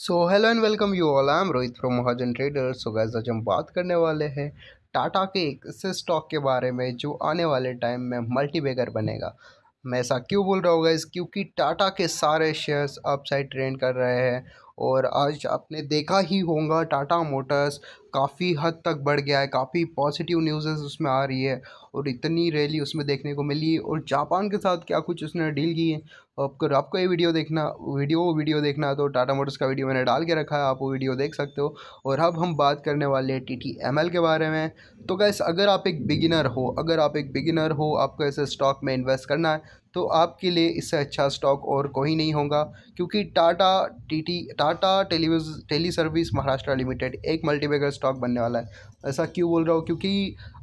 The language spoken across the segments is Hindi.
so hello and welcome you all I am Rohit from Mahajan trader so guys आज हम बात करने वाले हैं टाटा के एक ऐसे स्टॉक के बारे में जो आने वाले टाइम में बेगर बनेगा मैं ऐसा क्यों बोल रहा हूँ गैस क्योंकि टाटा के सारे शेयर्स अपसाइड ट्रेंड कर रहे हैं और आज आपने देखा ही होगा टाटा मोटर्स काफ़ी हद तक बढ़ गया है काफ़ी पॉजिटिव न्यूज़ उसमें आ रही है और इतनी रैली उसमें देखने को मिली और जापान के साथ क्या कुछ उसने डील की है आपको आपको ये वीडियो देखना वीडियो वीडियो देखना तो टाटा मोटर्स का वीडियो मैंने डाल के रखा है आप वो वीडियो देख सकते हो और अब हम बात करने वाले हैं टी टी एम एल के बारे में तो गैस अगर आप एक बिगिनर हो अगर आप एक बिगिनर हो आपको ऐसे स्टॉक में इन्वेस्ट करना है तो आपके लिए इससे अच्छा स्टॉक और कोई नहीं होगा क्योंकि टाटा टी टी टाटा टेलीविज टेली सर्विस महाराष्ट्र लिमिटेड एक मल्टीपेगर स्टॉक बनने वाला है ऐसा क्यों बोल रहा हूँ क्योंकि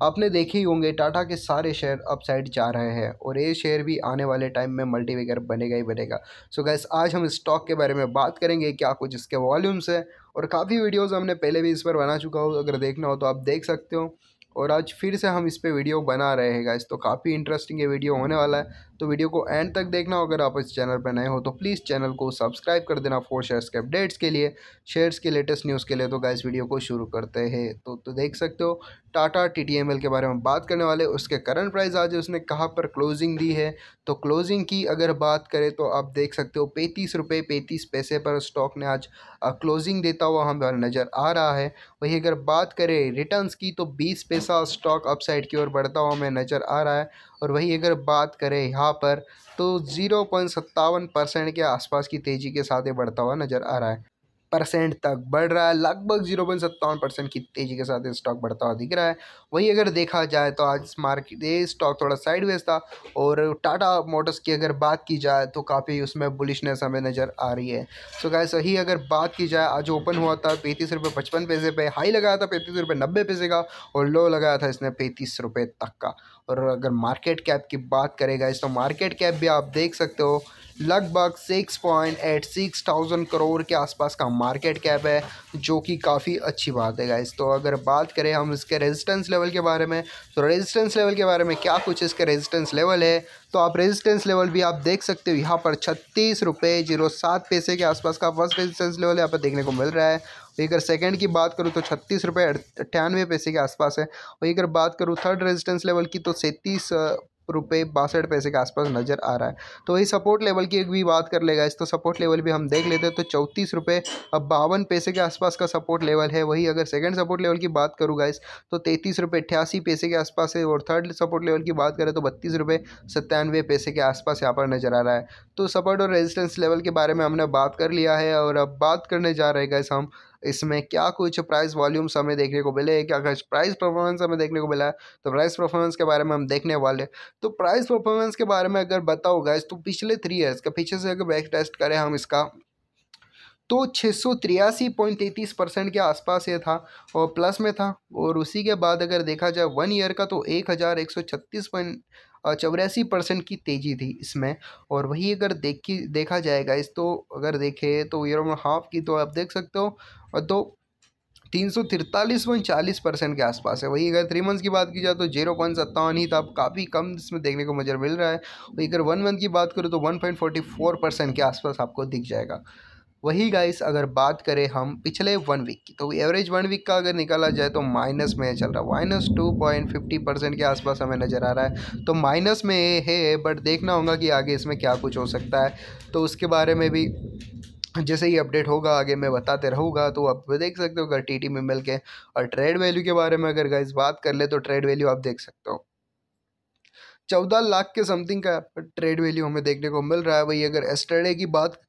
आपने देखे ही होंगे टाटा के सारे शेयर अपसाइड जा रहे हैं और ये शेयर भी आने वाले टाइम में मल्टी बनेगा ही बनेगा सो गैस आज हम स्टॉक के बारे में बात करेंगे क्या कुछ इसके वॉल्यूम्स है और काफ़ी वीडियोज़ हमने पहले भी इस पर बना चुका हो अगर देखना हो तो आप देख सकते हो और आज फिर से हम इस पर वीडियो बना रहे हैं गाइस तो काफ़ी इंटरेस्टिंग ये वीडियो होने वाला है तो वीडियो को एंड तक देखना अगर आप इस चैनल पर नए हो तो प्लीज़ चैनल को सब्सक्राइब कर देना फोर शेयर्स के अपडेट्स के लिए शेयर्स के लेटेस्ट न्यूज़ के लिए तो गाइस वीडियो को शुरू करते हैं तो, तो देख सकते हो टाटा टी के बारे में बात करने वाले उसके करंट प्राइस आज उसने कहाँ पर क्लोजिंग दी है तो क्लोजिंग की अगर बात करें तो आप देख सकते हो पैंतीस रुपये पैंतीस पैसे पर स्टॉक ने आज क्लोजिंग देता हुआ हमें नज़र आ रहा है वहीं अगर बात करें रिटर्न्स की तो बीस पैसा स्टॉक अपसाइड की ओर बढ़ता हुआ हमें नज़र आ रहा है और वहीं अगर बात करें यहाँ पर तो ज़ीरो पॉइंट सत्तावन परसेंट के आसपास की तेज़ी के साथ ये बढ़ता हुआ नज़र आ रहा है परसेंट तक बढ़ रहा है लगभग जीरो पॉइंट सत्तावन परसेंट की तेज़ी के साथ स्टॉक बढ़ता हुआ दिख रहा है वहीं अगर देखा जाए तो आज मार्केट ये स्टॉक थोड़ा साइडवेज था और टाटा मोटर्स की अगर बात की जाए तो काफ़ी उसमें बुलिशनेस हमें नज़र आ रही है सो गाय सही अगर बात की जाए आज ओपन हुआ था पैंतीस रुपये पचपन पैसे पे हाई लगाया था पैंतीस रुपये नब्बे पैसे का और लो लगाया था इसने पैंतीस रुपये तक का और अगर मार्केट कैप की बात करेगा इस तो मार्केट कैप भी आप देख सकते हो लगभग six point eight six thousand crore के आसपास का मार्केट कैप है जो कि काफ़ी अच्छी बात है गाइस तो अगर बात करें हम इसके रेजिस्टेंस लेवल के बारे में तो रेजिस्टेंस लेवल के बारे में क्या कुछ इसके रेजिस्टेंस लेवल है तो आप रेजिस्टेंस लेवल भी आप देख सकते हो यहाँ पर छत्तीस रुपये जीरो सात पैसे के आसपास का फर्स्ट रेजिस्टेंस लेवल यहाँ पर देखने को मिल रहा है वही तो अगर सेकेंड की बात करूँ तो छत्तीस रुपये अट्ठानवे पैसे के आसपास है वही अगर बात करूँ थर्ड रेजिस्टेंस लेवल की तो सैंतीस रुपये बासठ पैसे के आसपास नज़र आ रहा है तो वही सपोर्ट लेवल की एक भी बात कर लेगा इस तो सपोर्ट लेवल भी हम देख लेते हैं तो चौंतीस रुपये अब बावन पैसे के आसपास का सपोर्ट लेवल है वही अगर सेकंड सपोर्ट लेवल की बात करूँ गाइस तो तैंतीस रुपये अठासी पैसे के आसपास है और थर्ड सपोर्ट लेवल की बात करें तो बत्तीस रुपये सत्तानवे पैसे के आसपास यहाँ पर नज़र आ रहा है तो सपोर्ट और रेजिस्टेंस लेवल के बारे में हमने बात कर लिया है और अब बात करने जा रहे इस हम इसमें क्या कुछ प्राइस वॉल्यूम्स हमें देखने को मिले क्या कुछ प्राइस परफॉर्मेंस हमें देखने को मिला है तो प्राइस परफॉर्मेंस के बारे में हम देखने वाले हैं तो प्राइस परफॉर्मेंस के बारे में अगर बताओ गैस तो पिछले थ्री ईयर्स का पीछे से अगर बैक टेस्ट करें हम इसका तो छः परसेंट के आसपास ये था और प्लस में था और उसी के बाद अगर देखा जाए वन ईयर का तो एक हज़ार एक सौ छत्तीस पॉइंट चौरासी परसेंट की तेज़ी थी इसमें और वही अगर देखी देखा जाएगा इस तो अगर देखे तो ईयर ऑन हाफ की तो आप देख सकते हो और तो तीन सौ तिरतालीस पॉइंट चालीस परसेंट के आसपास है वही अगर थ्री मंथ्स की बात की जाए तो जीरो पॉइंट सत्तावन ही था अब काफ़ी कम इसमें देखने को मुझे मिल रहा है वही अगर वन मंथ की बात करूँ तो one point forty four percent के आसपास आपको दिख जाएगा वही गाइस अगर बात करें हम पिछले वन वीक की तो एवरेज वन वीक का अगर निकाला जाए तो माइनस में चल रहा है minus two point fifty percent के आसपास हमें नज़र आ रहा है तो माइनस में है बट देखना होगा कि आगे इसमें क्या कुछ हो सकता है तो उसके बारे में भी जैसे ही अपडेट होगा आगे मैं बताते रहूँगा तो आप देख सकते हो अगर टी टी में मिल के और ट्रेड वैल्यू के बारे में अगर गाइज बात कर ले तो ट्रेड वैल्यू आप देख सकते हो चौदह लाख के समथिंग का ट्रेड वैल्यू हमें देखने को मिल रहा है वही अगर एस्टरडे की बात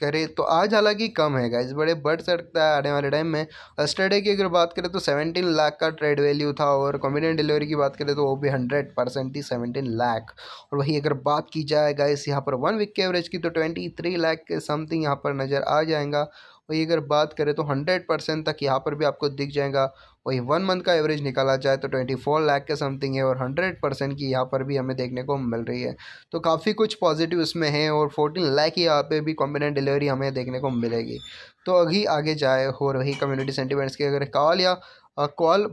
करें तो आज हालांकि कम है गाइज बड़े बढ़ सकता है आने वाले टाइम में अस्टरडे की अगर बात करें तो सेवनटीन लाख का ट्रेड वैल्यू था और कॉम्बिनेट डिलीवरी की बात करें तो वो भी हंड्रेड परसेंट थी सेवेंटीन लाख और वही अगर बात की जाए गाइज यहाँ पर वन वीक के एवरेज की तो ट्वेंटी थ्री लाख के समथिंग यहाँ पर नज़र आ जाएगा वही अगर बात करें तो हंड्रेड परसेंट तक यहाँ पर भी आपको दिख जाएगा वही वन मंथ का एवरेज निकाला जाए तो ट्वेंटी फोर लाख के समथिंग है और हंड्रेड परसेंट की यहाँ पर भी हमें देखने को मिल रही है तो काफ़ी कुछ पॉजिटिव इसमें है और फोर्टीन लाख यहाँ पे भी कॉम्बिनेट डिलीवरी हमें देखने को मिलेगी तो अभी आगे जाए हो रही कम्युनिटी सेंटिमेंट्स की अगर कॉल या कॉल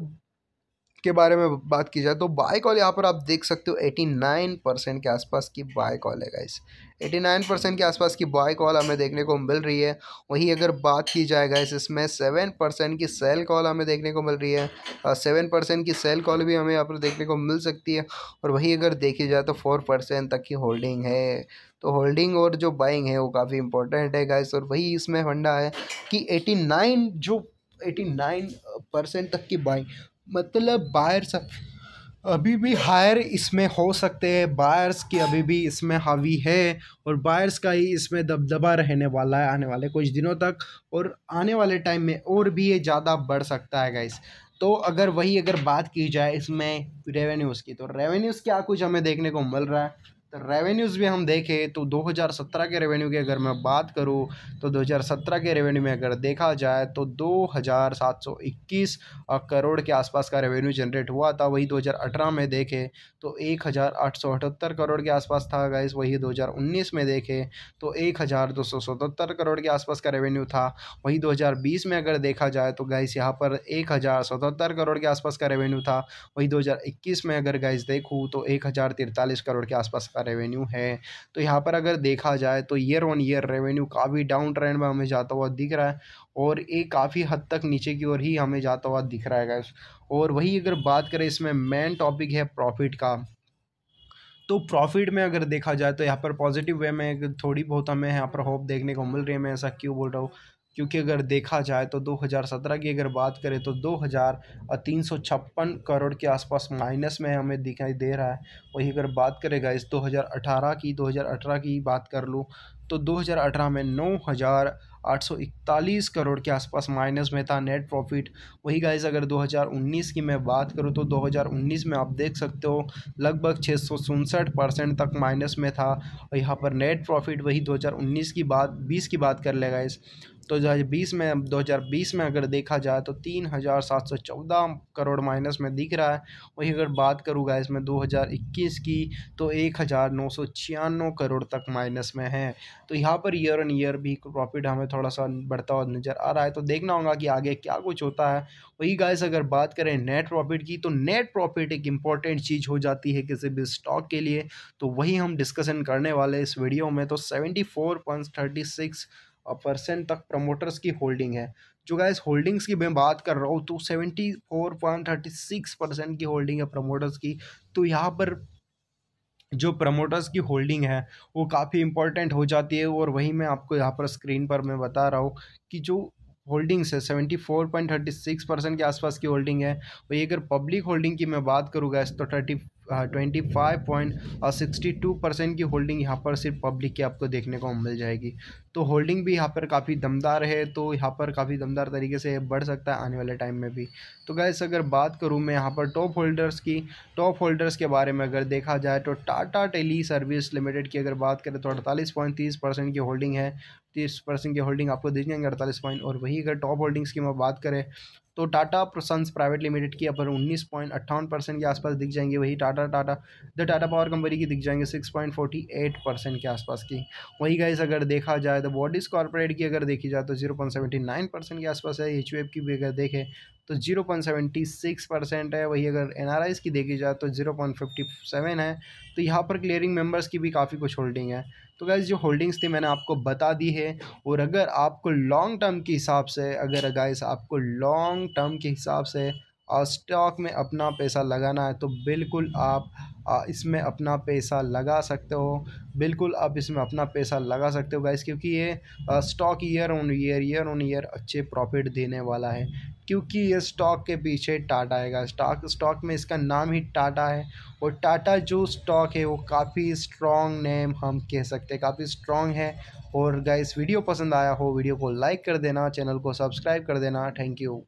के बारे में बात की जाए तो बाय कॉल यहाँ पर आप देख सकते हो एटी नाइन परसेंट के आसपास की बाय कॉल है गाइस एटी नाइन परसेंट के आसपास की बाय कॉल हमें देखने को मिल रही है वहीं अगर बात की जाए गाइस इसमें सेवन परसेंट की सेल कॉल हमें देखने को मिल रही है सेवन परसेंट की सेल कॉल भी हमें यहाँ पर देखने को मिल सकती है और वहीं अगर देखी जाए तो फोर परसेंट तक की होल्डिंग है तो होल्डिंग और जो बाइंग है वो काफ़ी इंपॉर्टेंट है गाइस और वही इसमें फंडा है कि एटी नाइन जो एटी नाइन परसेंट तक की बाइंग मतलब बायर सब अभी भी हायर इसमें हो सकते हैं बायर्स की अभी भी इसमें हावी है और बायर्स का ही इसमें दबदबा रहने वाला है आने वाले कुछ दिनों तक और आने वाले टाइम में और भी ये ज़्यादा बढ़ सकता है गाइस तो अगर वही अगर बात की जाए इसमें रेवेन्यूज़ की तो रेवेन्यूज़ क्या कुछ हमें देखने को मिल रहा है तो रेवेन्यूज़ भी हम देखें तो 2017 के रेवेन्यू की अगर मैं बात करूँ तो 2017 के रेवेन्यू में अगर देखा जाए तो 2721 करोड़ के आसपास का रेवेन्यू जनरेट हुआ था वही 2018 में देखें तो एक करोड़ के आसपास था गाइस वही 2019 में देखें तो एक करोड़ के आसपास का रेवेन्यू था वही 2020 में अगर देखा जाए तो गाइस यहाँ पर एक करोड़ के आसपास का रेवेन्यू था वही दो में अगर गाइस देखूँ तो एक करोड़ के आसपास का का रेवेन्यू है तो यहाँ पर अगर देखा जाए तो ईयर ऑन ईयर रेवेन्यू काफ़ी डाउन ट्रेंड में हमें जाता हुआ दिख रहा है और ये काफ़ी हद तक नीचे की ओर ही हमें जाता हुआ दिख रहा है और वही अगर बात करें इसमें मेन टॉपिक है प्रॉफिट का तो प्रॉफिट में अगर देखा जाए तो यहाँ पर पॉजिटिव वे में थोड़ी बहुत हमें यहाँ पर होप देखने को मिल रही है मैं ऐसा क्यों बोल रहा हूँ क्योंकि अगर देखा जाए तो 2017 की अगर बात करें तो दो हज़ार तीन सौ छप्पन करोड़ के आसपास माइनस में हमें दिखाई दे रहा है वही अगर बात करेगा इस 2018 की 2018 की बात कर लूँ तो 2018 में नौ हज़ार करोड़ के आसपास माइनस में था नेट प्रॉफिट वही गाइज अगर 2019 की मैं बात करूँ तो 2019 में आप देख सकते हो लगभग छः परसेंट तक माइनस में था और यहाँ पर नेट प्रॉफिट वही 2019 की बात 20 की बात कर ले गाइज तो जो बीस में 2020 में अगर देखा जाए तो तीन हज़ार सात सौ चौदह करोड़ माइनस में दिख रहा है वही अगर बात करूँगा इसमें 2021 की तो एक हज़ार नौ सौ छियानवे करोड़ तक माइनस में है तो यहाँ पर ईयर ऑन ईयर भी प्रॉफिट हमें थोड़ा सा बढ़ता हुआ नज़र आ रहा है तो देखना होगा कि आगे क्या कुछ होता है वही गाइस अगर बात करें नेट प्रॉफिट की तो नेट प्रॉफिट एक इंपॉर्टेंट चीज़ हो जाती है किसी भी स्टॉक के लिए तो वही हम डिस्कशन करने वाले इस वीडियो में तो seventy four thirty six percent तक प्रमोटर्स की होल्डिंग है जो गाइस होल्डिंग्स की मैं बात कर रहा हूँ तो seventy four point thirty six percent की होल्डिंग है प्रमोटर्स की तो यहाँ पर जो प्रमोटर्स की होल्डिंग है वो काफ़ी इंपॉर्टेंट हो जाती है और वहीं मैं आपको यहाँ पर स्क्रीन पर मैं बता रहा हूँ कि जो होल्डिंग्स है seventy four point thirty six percent के आसपास की होल्डिंग है वही अगर पब्लिक होल्डिंग की मैं बात करूँ गैस तो थर्टी ट्वेंटी फाइव पॉइंट और सिक्सटी टू परसेंट की होल्डिंग यहाँ पर सिर्फ पब्लिक की आपको देखने को मिल जाएगी तो होल्डिंग भी यहाँ पर काफ़ी दमदार है तो यहाँ पर काफ़ी दमदार तरीके से बढ़ सकता है आने वाले टाइम में भी तो गैस अगर बात करूँ मैं यहाँ पर टॉप होल्डर्स की टॉप होल्डर्स के बारे में अगर देखा जाए तो टाटा टेली सर्विस लिमिटेड की अगर बात करें तो अड़तालीस पॉइंट तीस परसेंट की होल्डिंग है तीस परसेंट की होल्डिंग आपको दी जाएंगे अड़तालीस पॉइंट और वही अगर टॉप होल्डिंग्स की मैं बात करें तो टाटा सन्स प्राइवेट लिमिटेड की अपर उन्नीस पॉइंट अट्ठावन परसेंट के आसपास दिख जाएंगे वही Tata Tata the Tata power company की दिख जाएंगे six point forty eight percent के आसपास की वही गाइस अगर देखा जाए तो बॉडीज कॉर्पोरेट की अगर देखी जाए तो zero point seventy nine percent के आसपास है एच की भी अगर देखें तो zero point seventy six percent है वही अगर एन की देखी जाए तो जीरो पॉइंट फिफ्टी सेवन है तो यहाँ पर क्लियरिंग मेंबर्स की भी काफ़ी कुछ होल्डिंग है तो गाइज जो होल्डिंग्स थी मैंने आपको बता दी है और अगर आपको लॉन्ग टर्म के हिसाब से अगर गाइज आपको लॉन्ग टर्म के हिसाब से स्टॉक में अपना पैसा लगाना है तो बिल्कुल आप इसमें अपना पैसा लगा सकते हो बिल्कुल आप इसमें अपना पैसा लगा सकते हो गाइस क्योंकि ये stock year on year year on year अच्छे प्रॉफिट देने वाला है क्योंकि ये स्टॉक के पीछे टाटा आएगा स्टॉक स्टॉक में इसका नाम ही टाटा है और टाटा जो स्टॉक है वो काफ़ी स्ट्रॉन्ग नेम हम कह सकते हैं काफ़ी स्ट्रॉन्ग है और गाइस वीडियो पसंद आया हो वीडियो को लाइक कर देना चैनल को सब्सक्राइब कर देना थैंक यू